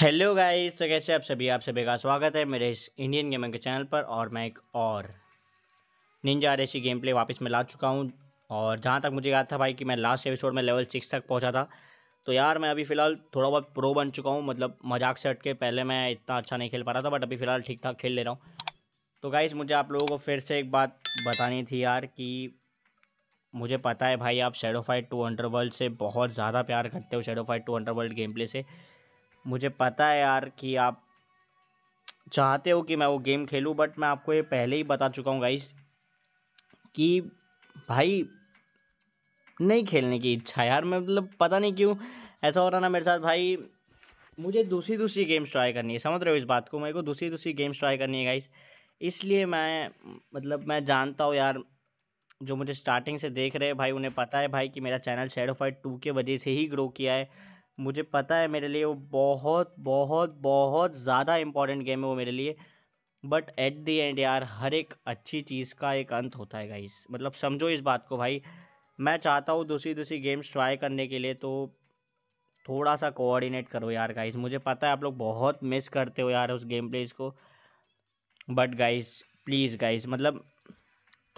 Hello guys तो कैसे आप सभी आप सभी का स्वागत है मेरे इस इंडियन गेमिंग के चैनल पर और मैं एक और निंजा रेसी गेम प्ले वापस में ला चुका हूँ और जहाँ तक मुझे याद था भाई कि मैं लास्ट एपिसोड में लेवल सिक्स तक पहुँचा था तो यार मैं अभी फ़िलहाल थोड़ा बहुत प्रो बन चुका हूँ मतलब मजाक से हट के पहले मैं इतना अच्छा नहीं खेल पा रहा था बट अभी फ़िलहाल ठीक ठाक खेल ले रहा हूँ तो गाइज़ मुझे आप लोगों को फिर से एक बात बतानी थी यार कि मुझे पता है भाई आप शेडो फाइट टू अंडरवर्ल्ड से बहुत ज़्यादा प्यार करते हो Shadow Fight two Underworld game play से मुझे पता है यार कि आप चाहते हो कि मैं वो गेम खेलूँ बट मैं आपको ये पहले ही बता चुका हूँ गाइस कि भाई नहीं खेलने की इच्छा यार मैं मतलब पता नहीं क्यों ऐसा हो रहा ना मेरे साथ भाई मुझे दूसरी दूसरी गेम्स ट्राई करनी है समझ रहे हो इस बात को मेरे को दूसरी दूसरी गेम्स ट्राई करनी है गाइस इसलिए मैं मतलब मैं जानता हूँ यार जो मुझे स्टार्टिंग से देख रहे हैं भाई उन्हें पता है भाई कि मेरा चैनल शेडो फाइट टू के वजह से ही ग्रो किया है मुझे पता है मेरे लिए वो बहुत बहुत बहुत ज़्यादा इम्पॉर्टेंट गेम है वो मेरे लिए बट एट दी एंड यार हर एक अच्छी चीज़ का एक अंत होता है गाइस मतलब समझो इस बात को भाई मैं चाहता हूँ दूसरी दूसरी गेम्स ट्राई करने के लिए तो थोड़ा सा कोऑर्डिनेट करो यार गाइस मुझे पता है आप लोग बहुत मिस करते हो यार उस गेम प्लेज को बट गाइस प्लीज़ गाइस मतलब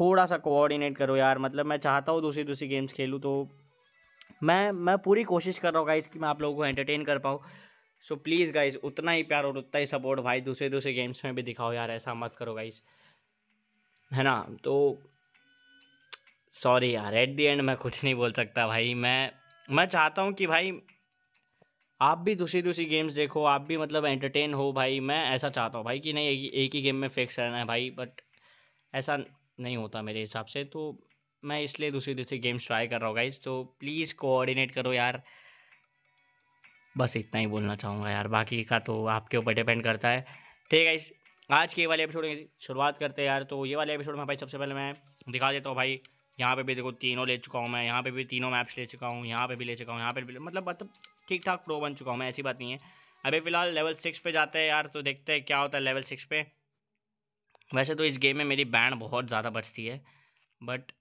थोड़ा सा कोऑर्डिनेट करो यार मतलब मैं चाहता हूँ दूसरी दूसरी गेम्स खेलूँ तो मैं मैं पूरी कोशिश कर रहा हूँ गाइज़ कि मैं आप लोगों को एंटरटेन कर पाऊँ सो प्लीज़ गाइज़ उतना ही प्यार और उतना ही सपोर्ट भाई दूसरे दूसरे गेम्स में भी दिखाओ यार ऐसा मत करो गाइज़ है ना तो सॉरी यार एट दी एंड मैं कुछ नहीं बोल सकता भाई मैं मैं चाहता हूँ कि भाई आप भी दूसरी दूसरी गेम्स देखो आप भी मतलब एंटरटेन हो भाई मैं ऐसा चाहता हूँ भाई कि नहीं एक ही गेम में फिक्स रहना है भाई बट ऐसा नहीं होता मेरे हिसाब से तो मैं इसलिए दूसरी दूसरी गेम्स ट्राई कर रहा हूँ गाइज तो प्लीज़ कोऑर्डिनेट करो यार बस इतना ही बोलना चाहूँगा यार बाकी का तो आपके ऊपर डिपेंड करता है ठीक है इस आज के वाले एपिसोड की शुरुआत करते हैं यार तो ये वाले एपिसोड में भाई सबसे पहले मैं दिखा देता हूँ भाई यहाँ पे भी देखो तीनों ले चुका हूँ मैं यहाँ पे भी तीनों मैप्स ले चुका हूँ यहाँ पे भी ले चुका हूँ यहाँ पे भी मतलब मतलब ठीक ठाक प्रो बन चुका हूँ मैं ऐसी बात नहीं है अभी फ़िलहाल लेवल सिक्स पे जाते हैं यार तो देखते हैं क्या होता है लेवल सिक्स पे वैसे तो इस गेम में मेरी बैंड बहुत ज़्यादा बचती है बट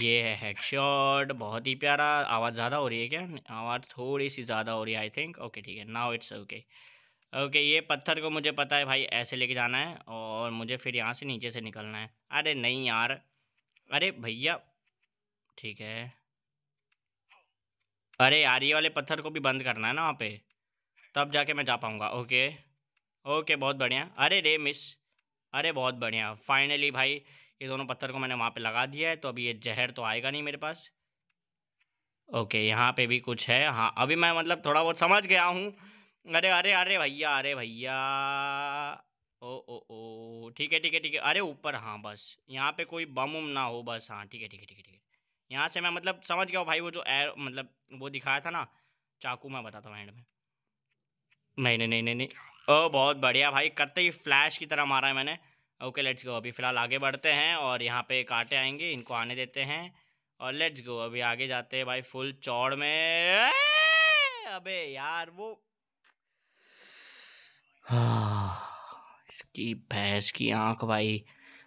ये है हेडशॉट बहुत ही प्यारा आवाज़ ज़्यादा हो रही है क्या आवाज़ थोड़ी सी ज़्यादा हो रही है आई थिंक ओके ठीक है नाउ इट्स ओके ओके ये पत्थर को मुझे पता है भाई ऐसे लेके जाना है और मुझे फिर यहाँ से नीचे से निकलना है अरे नहीं यार अरे भैया ठीक है अरे यार ये वाले पत्थर को भी बंद करना है ना वहाँ पे तब जाके मैं जा पाऊँगा ओके ओके बहुत बढ़िया अरे रे मिस अरे बहुत बढ़िया फाइनली भाई ये दोनों पत्थर को मैंने वहाँ पे लगा दिया है तो अभी ये जहर तो आएगा नहीं मेरे पास ओके यहाँ पे भी कुछ है हाँ अभी मैं मतलब थोड़ा बहुत समझ गया हूँ अरे अरे अरे भैया अरे भैया ओ ओ ओ ठीक है ठीक है ठीक है अरे ऊपर हाँ बस यहाँ पे कोई बम उम ना हो बस हाँ ठीक है ठीक है ठीक है ठीक है यहाँ से मैं मतलब समझ गया भाई वो जो एर मतलब वो दिखाया था ना चाकू मैं बताता हूँ एंड में नहीं नहीं नहीं नहीं नहीं ओ बहुत बढ़िया भाई ही फ्लैश की तरह मारा है मैंने ओके लेट्स गो अभी फ़िलहाल आगे बढ़ते हैं और यहाँ पे कांटे आएंगे इनको आने देते हैं और लेट्स गो अभी आगे जाते हैं भाई फुल चौड़ में अबे यार वो इसकी भैंस की आंख भाई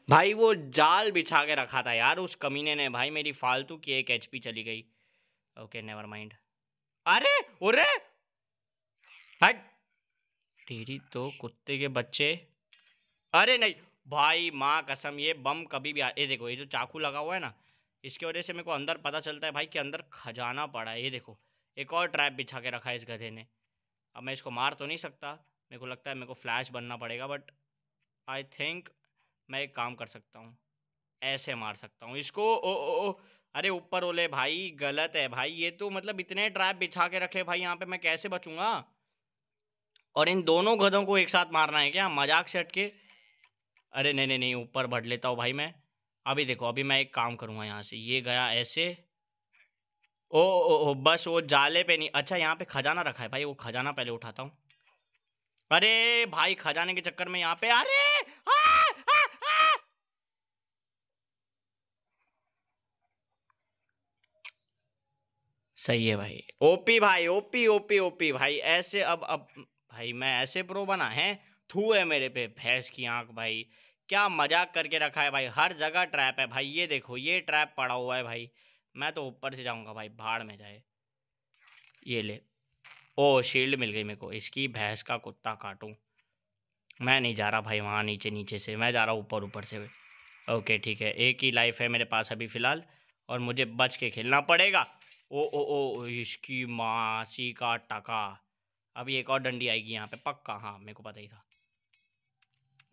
भाई वो जाल बिछा के रखा था यार उस कमीने ने भाई मेरी फालतू की एक एचपी चली गई ओके नेवर माइंड अरे उरे तेरी तो कुत्ते के बच्चे अरे नहीं भाई माँ कसम ये बम कभी भी आ ये देखो ये जो चाकू लगा हुआ है ना इसकी वजह से मेरे को अंदर पता चलता है भाई कि अंदर खजाना पड़ा है ये देखो एक और ट्रैप बिछा के रखा है इस गधे ने अब मैं इसको मार तो नहीं सकता मेरे को लगता है मेरे को फ्लैश बनना पड़ेगा बट आई थिंक मैं एक काम कर सकता हूँ ऐसे मार सकता हूँ इसको ओ ओ ओ अरे ऊपर ओले भाई गलत है भाई ये तो मतलब इतने ट्रैप बिछा के रखे भाई यहाँ पे मैं कैसे बचूंगा और इन दोनों गधों को एक साथ मारना है क्या मजाक से हटके के अरे नहीं नहीं नहीं ऊपर बढ़ लेता हूँ भाई मैं अभी देखो अभी मैं एक काम करूँगा यहाँ से ये गया ऐसे ओ, ओ ओ बस वो जाले पे नहीं अच्छा यहाँ पे खजाना रखा है भाई वो खजाना पहले उठाता हूँ अरे भाई खजाने के चक्कर में यहाँ पे अरे आ, सही है भाई ओपी भाई ओपी ओपी ओपी भाई ऐसे अब अब भाई मैं ऐसे प्रो बना है थू है मेरे पे भैंस की आंख भाई क्या मजाक करके रखा है भाई हर जगह ट्रैप है भाई ये देखो ये ट्रैप पड़ा हुआ है भाई मैं तो ऊपर से जाऊंगा भाई भाड़ में जाए ये ले ओ शील्ड मिल गई मेरे को इसकी भैंस का कुत्ता काटूँ मैं नहीं जा रहा भाई वहाँ नीचे नीचे से मैं जा रहा हूँ ऊपर ऊपर से ओके ठीक है एक ही लाइफ है मेरे पास अभी फ़िलहाल और मुझे बच के खेलना पड़ेगा ओ ओ ओ इसकी मासी का टका अभी एक और डंडी आएगी यहाँ पे पक्का हाँ मेरे को पता ही था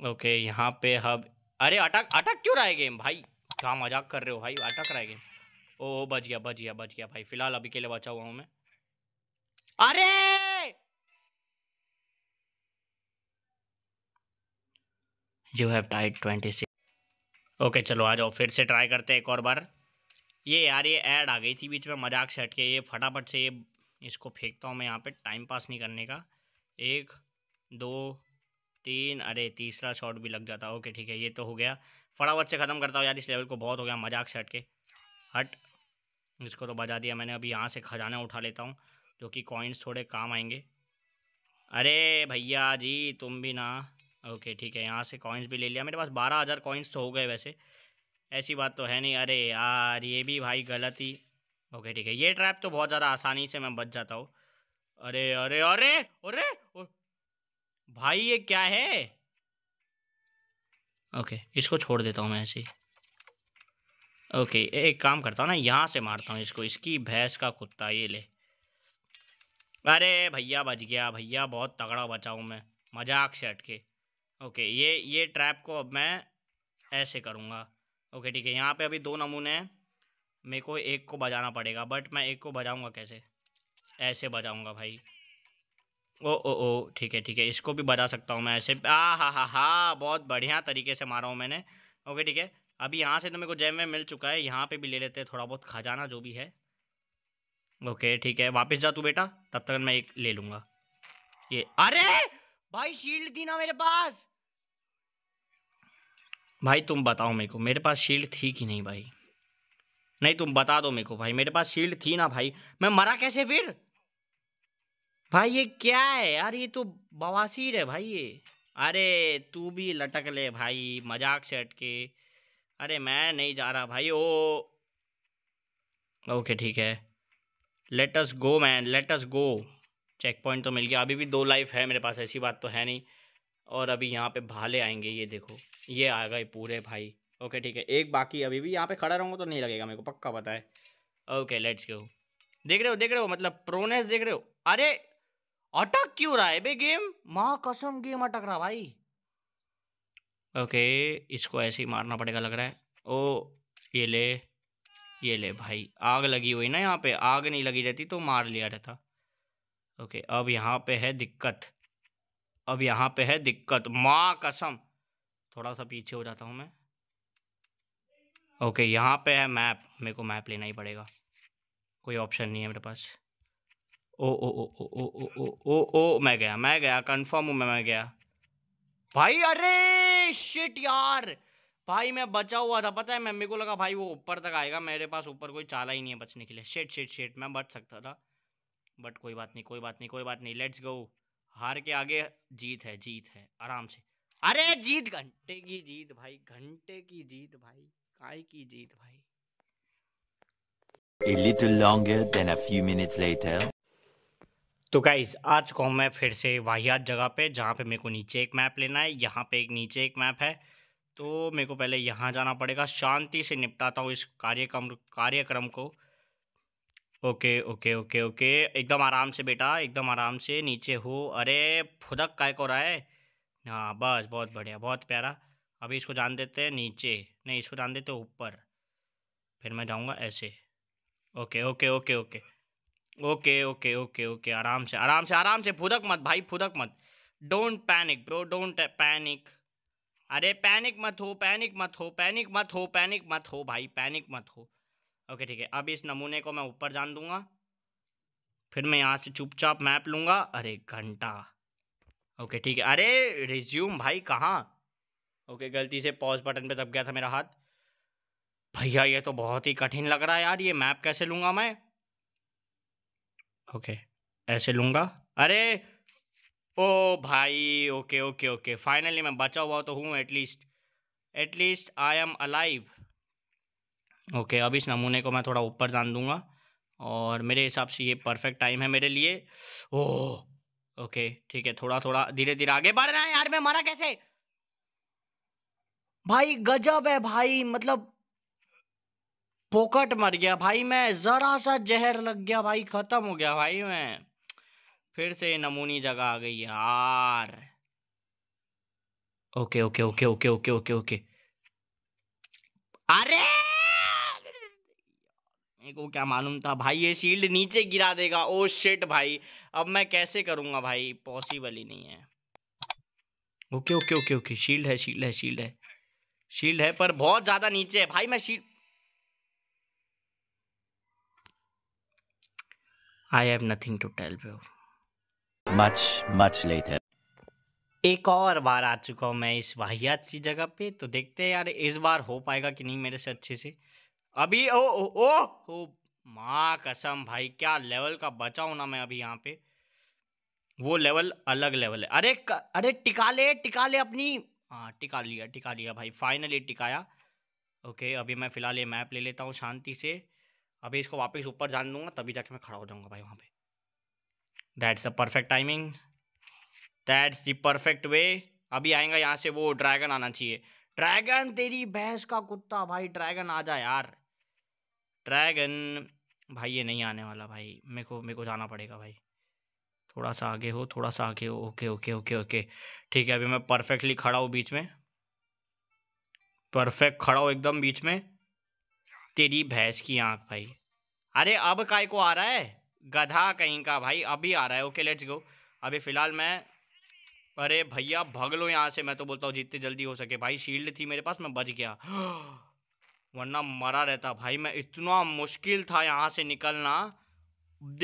ओके यहाँ पे हब अरे अटक अटक क्यों रहा है गेम भाई क्या मजाक कर रहे हो भाई अटक रहा है गेम ओ बच गया बच गया बच गया भाई फिलहाल अभी के लिए बचा हुआ हूँ मैं अरे you have tight twenty six okay चलो आ जाओ फिर से ट्राई करते हैं एक और बार ये यार ये ऐड आ गई थी बीच में मजाक से हट के ये फटाफट से ये इसको फेंकता हूँ मैं यहाँ पे टाइम पास नहीं करने का एक दो तीन अरे तीसरा शॉट भी लग जाता ओके ठीक है ये तो हो गया फटाफट से ख़त्म करता हूँ यार इस लेवल को बहुत हो गया मजाक से हट के हट इसको तो बजा दिया मैंने अभी यहाँ से खजाना उठा लेता हूँ जो कि कॉइन्स थोड़े काम आएंगे अरे भैया जी तुम भी ना ओके ठीक है यहाँ से कॉइन्स भी ले लिया मेरे पास बारह हज़ार कॉइन्स तो हो गए वैसे ऐसी बात तो है नहीं अरे यार ये भी भाई गलत ही ओके ठीक है ये ट्रैप तो बहुत ज़्यादा आसानी से मैं बच जाता हूँ अरे अरे अरे अरे भाई ये क्या है ओके इसको छोड़ देता हूँ मैं ऐसे ओके एक काम करता हूँ ना यहाँ से मारता हूँ इसको इसकी भैंस का कुत्ता ये ले अरे भैया बच गया भैया बहुत तगड़ा बचा हूँ मैं मजाक से हटके ओके ये ये ट्रैप को अब मैं ऐसे करूँगा ओके ठीक है यहाँ पे अभी दो नमूने हैं मेरे को एक को बजाना पड़ेगा बट मैं एक को बजाऊँगा कैसे ऐसे बजाऊँगा भाई ओ ओ ओ ठीक है ठीक है इसको भी बजा सकता हूँ मैं ऐसे आ हा हा हा बहुत बढ़िया तरीके से मारा हूँ मैंने ओके ठीक है अभी यहाँ से तो मेरे को जैम में मिल चुका है यहाँ पे भी ले लेते हैं थोड़ा बहुत खजाना जो भी है ओके ठीक है वापस जा तू बेटा तब तक मैं एक ले लूँगा ये अरे भाई शील्ड थी ना मेरे पास भाई तुम बताओ मेरे को मेरे पास शील्ड थी कि नहीं भाई नहीं तुम बता दो मेरे को भाई मेरे पास शील्ड थी ना भाई मैं मरा कैसे फिर भाई ये क्या है यार ये तो बवासीर है भाई ये अरे तू भी लटक ले भाई मजाक से हटके अरे मैं नहीं जा रहा भाई ओ ओके ठीक है let's go man let's go checkpoint तो मिल गया अभी भी दो लाइफ है मेरे पास ऐसी बात तो है नहीं और अभी यहाँ पे भाले आएंगे ये देखो ये आ गए पूरे भाई ओके ठीक है एक बाकी अभी भी यहाँ पे खड़ा रहूँगा तो नहीं लगेगा मेरे को पक्का पता है ओके लेट्स गो देख रहे हो देख रहे हो मतलब प्रोनेस देख रहे हो अरे अटक क्यों रहा है बे गेम माँ कसम गेम अटक रहा भाई ओके इसको ऐसे ही मारना पड़ेगा लग रहा है ओ ये ले ये ले भाई आग लगी हुई ना यहाँ पे आग नहीं लगी रहती तो मार लिया रहता ओके अब यहाँ पे है दिक्कत अब यहाँ पे है दिक्कत माँ कसम थोड़ा सा पीछे हो जाता हूँ मैं ओके यहाँ पे है मैप मेरे को मैप लेना ही पड़ेगा कोई ऑप्शन नहीं है मेरे पास ओ ओ ओ ओ ओ ओ ओ ओ ओ मैं गया मैं गया कंफर्म हूँ मैं मैं गया भाई अरे शिट यार भाई मैं बचा हुआ था पता है मम्मी को लगा भाई वो ऊपर तक आएगा मेरे पास ऊपर कोई चाला ही नहीं है बचने के लिए शेट शेट शेट मैं बच सकता था बट कोई बात नहीं कोई बात नहीं कोई बात नहीं लेट्स गो हार के आगे जीत है जीत है आराम से अरे जीत घंटे की जीत भाई घंटे की जीत भाई काय की जीत भाई A little longer than a few minutes later. तो गाइज आज को मैं फिर से वाहियात जगह पे जहाँ पे मेरे को नीचे एक मैप लेना है यहाँ पे एक नीचे एक मैप है तो मेरे को पहले यहाँ जाना पड़ेगा शांति से निपटाता हूँ इस कार्यक्रम कार्यक्रम को ओके ओके ओके ओके एकदम आराम से बेटा एकदम आराम से नीचे हो अरे फुदक काय को रहा है हाँ बस बहुत बढ़िया बहुत प्यारा अभी इसको जान देते हैं नीचे नहीं इसको जान देते ऊपर फिर मैं जाऊँगा ऐसे okay okay okay okay okay okay okay okay आराम से आराम से आराम से फुदक मत भाई फुदक मत don't panic bro don't panic अरे पैनिक मत हो पैनिक मत हो पैनिक मत हो पैनिक मत हो भाई पैनिक मत हो ओके ठीक है अब इस नमूने को मैं ऊपर जान दूंगा फिर मैं यहाँ से चुपचाप मैप लूँगा अरे घंटा ओके ठीक है अरे रिज्यूम भाई कहाँ ओके गलती से पॉज बटन पे दब गया था मेरा हाथ भैया ये तो बहुत ही कठिन लग रहा है यार ये मैप कैसे लूँगा मैं ओके ऐसे लूँगा अरे ओ भाई ओके ओके ओके फाइनली मैं बचा हुआ तो हूँ at least at least I am alive okay अब इस नमूने को मैं थोड़ा ऊपर जान दूँगा और मेरे हिसाब से ये परफेक्ट टाइम है मेरे लिए ओह ओके ठीक है थोड़ा थोड़ा धीरे धीरे आगे बढ़ रहा है यार मैं मारा कैसे भाई गजब है भाई मतलब पोकट मर गया भाई मैं ज़रा सा जहर लग गया भाई ख़त्म हो गया भाई मैं फिर से नमूनी जगह आ गई यार okay okay okay okay okay okay okay अरे को क्या मालूम था भाई ये शील्ड नीचे गिरा देगा ओ शिट भाई अब मैं कैसे करूंगा भाई पॉसिबल ही नहीं है okay okay okay okay shield है शील्ड है शील्ड है शील्ड है पर बहुत ज़्यादा नीचे है भाई मैं shield I have nothing to tell you much much later एक और बार आ चुका हूँ मैं इस वाहियात सी जगह पे तो देखते हैं यार इस बार हो पाएगा कि नहीं मेरे से अच्छे से अभी ओ ओ ओ, ओ माँ कसम भाई क्या लेवल का बचा हूँ ना मैं अभी यहाँ पे वो लेवल अलग लेवल है अरे क, अरे टिका ले टिका ले अपनी हाँ टिका लिया टिका लिया भाई फाइनली टिकाया ओके अभी मैं फ़िलहाल ये मैप ले लेता हूँ शांति से अभी इसको वापस ऊपर जान लूँगा तभी जाके मैं खड़ा हो जाऊँगा भाई वहाँ पे that's a perfect timing that's the perfect way अभी आएगा यहाँ से वो ड्रैगन आना चाहिए ड्रैगन तेरी भैंस का कुत्ता भाई ड्रैगन आ जा यार ड्रैगन भाई ये नहीं आने वाला भाई मेरे को मेरे को जाना पड़ेगा भाई थोड़ा सा आगे हो थोड़ा सा आगे हो ओके ओके ओके ओके ठीक है अभी मैं परफेक्टली खड़ा हूँ बीच में परफेक्ट खड़ा हूँ एकदम बीच में तेरी भैंस की आंख भाई अरे अब काय को आ रहा है गधा कहीं का भाई अभी आ रहा है ओके लेट्स गो अभी फ़िलहाल मैं अरे भैया भग लो यहाँ से मैं तो बोलता हूँ जितनी जल्दी हो सके भाई शील्ड थी मेरे पास मैं बच गया वरना मरा रहता भाई मैं इतना मुश्किल था यहाँ से निकलना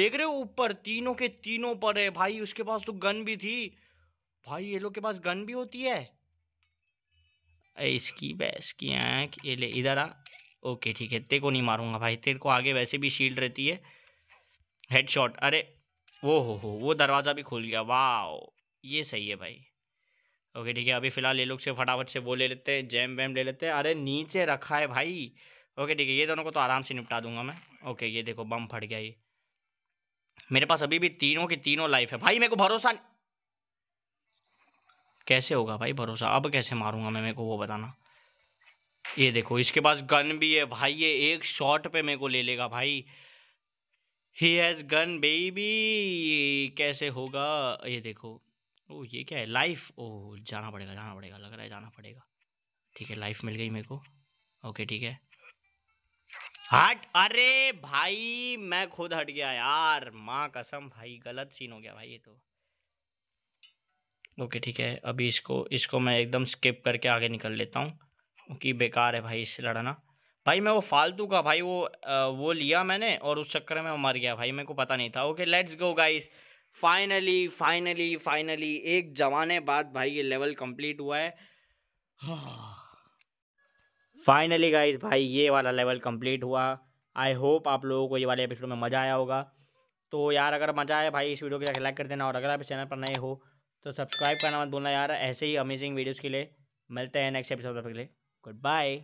देख रहे हो ऊपर तीनों के तीनों पर है भाई उसके पास तो गन भी थी भाई ये लोग के पास गन भी होती है इसकी बैस की आँख ये ले इधर आ ओके ठीक है तेरे को नहीं मारूंगा भाई तेरे को आगे वैसे भी शील्ड रहती है हेड शॉट अरे वो हो हो वो दरवाज़ा भी खुल गया वाह ये सही है भाई ओके ठीक है अभी फ़िलहाल ये लोग से फटाफट से वो ले लेते हैं जैम वैम ले लेते हैं अरे नीचे रखा है भाई ओके ठीक है ये दोनों को तो आराम से निपटा दूंगा मैं ओके ये देखो बम फट गया ये मेरे पास अभी भी तीनों की तीनों लाइफ है भाई मेरे को भरोसा कैसे होगा भाई भरोसा अब कैसे मारूंगा मैं मेरे को वो बताना ये देखो इसके पास गन भी है भाई ये एक शॉट पे मेरे को ले लेगा भाई ही हैज़ गन बेबी कैसे होगा ये देखो ओ ये क्या है लाइफ ओ जाना पड़ेगा जाना पड़ेगा लग रहा है जाना पड़ेगा ठीक है लाइफ मिल गई मेरे को ओके ठीक है हट अरे भाई मैं खुद हट गया यार माँ कसम भाई गलत सीन हो गया भाई ये तो ओके ठीक है अभी इसको इसको मैं एकदम स्किप करके आगे निकल लेता हूँ कि बेकार है भाई इससे लड़ना भाई मैं वो फालतू का भाई वो आ, वो लिया मैंने और उस चक्कर में वो मर गया भाई मेरे को पता नहीं था okay let's go guys finally finally finally एक जमाने बाद भाई ये लेवल कंप्लीट हुआ है फाइनली गाइस भाई ये वाला लेवल कंप्लीट हुआ आई होप आप लोगों को ये वाले एपिसोड में मज़ा आया होगा तो यार अगर मज़ा आया भाई इस वीडियो को लाइक कर देना और अगर आप चैनल पर नए हो तो सब्सक्राइब करना मत भूलना यार ऐसे ही अमेजिंग वीडियोज़ के लिए मिलते हैं नेक्स्ट एपिसोड के लिए Goodbye.